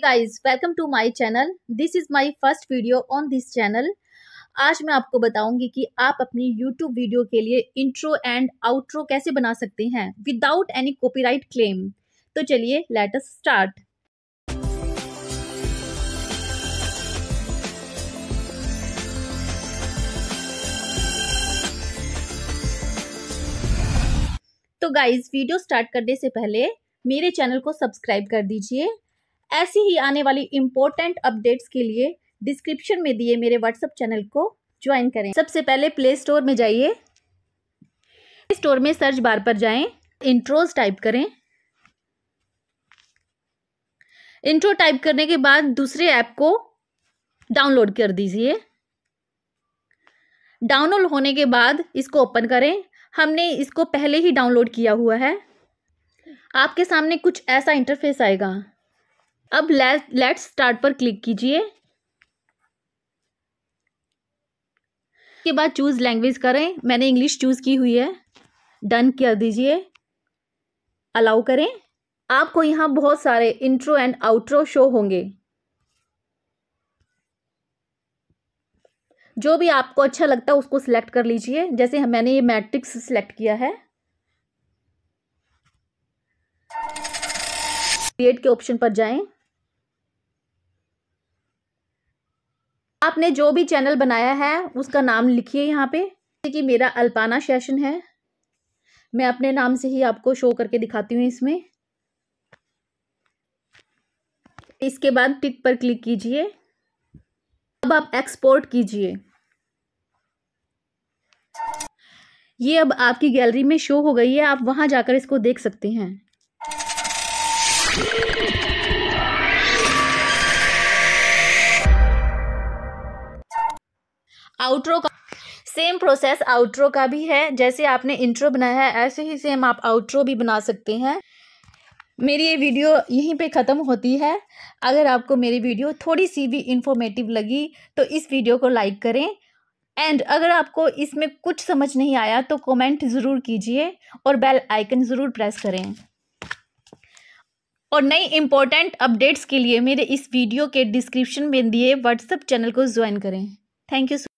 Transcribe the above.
guys welcome to my channel this is my first video on this channel आज मैं आपको बताऊंगी कि आप अपनी यूट्यूब वीडियो के लिए इंट्रो एंड आउट्रो कैसे बना सकते हैं विदाउट एनी कॉपीराइट क्लेम तो चलिए लेट स्टार्ट तो गाइज वीडियो स्टार्ट करने से पहले मेरे चैनल को सब्सक्राइब कर दीजिए ऐसी ही आने वाली इम्पोर्टेंट अपडेट्स के लिए डिस्क्रिप्शन में दिए मेरे व्हाट्सअप चैनल को ज्वाइन करें सबसे पहले प्ले स्टोर में जाइए प्ले स्टोर में सर्च बार पर जाएं इंट्रोज टाइप करें इंट्रो टाइप करने के बाद दूसरे ऐप को डाउनलोड कर दीजिए डाउनलोड होने के बाद इसको ओपन करें हमने इसको पहले ही डाउनलोड किया हुआ है आपके सामने कुछ ऐसा इंटरफेस आएगा अब लेट स्टार्ट पर क्लिक कीजिए के बाद चूज़ लैंग्वेज करें मैंने इंग्लिश चूज़ की हुई है डन कर दीजिए अलाउ करें आपको यहां बहुत सारे इंट्रो एंड आउट्रो शो होंगे जो भी आपको अच्छा लगता है उसको सिलेक्ट कर लीजिए जैसे मैंने ये मैट्रिक्स सिलेक्ट किया है क्रिएट के ऑप्शन पर जाएं आपने जो भी चैनल बनाया है उसका नाम लिखिए यहाँ पे जैसे कि मेरा अल्पाना सेशन है मैं अपने नाम से ही आपको शो करके दिखाती हूँ इसमें इसके बाद टिक पर क्लिक कीजिए अब आप एक्सपोर्ट कीजिए ये अब आपकी गैलरी में शो हो गई है आप वहाँ जाकर इसको देख सकते हैं आउट्रो का सेम प्रोसेस आउट्रो का भी है जैसे आपने इंट्रो बनाया है ऐसे ही सेम आप आउट्रो भी बना सकते हैं मेरी ये वीडियो यहीं पे ख़त्म होती है अगर आपको मेरी वीडियो थोड़ी सी भी इन्फॉर्मेटिव लगी तो इस वीडियो को लाइक करें एंड अगर आपको इसमें कुछ समझ नहीं आया तो कमेंट ज़रूर कीजिए और बेल आइकन ज़रूर प्रेस करें और नई इम्पॉर्टेंट अपडेट्स के लिए मेरे इस वीडियो के डिस्क्रिप्शन में दिए व्हाट्सएप चैनल को ज्वाइन करें थैंक यू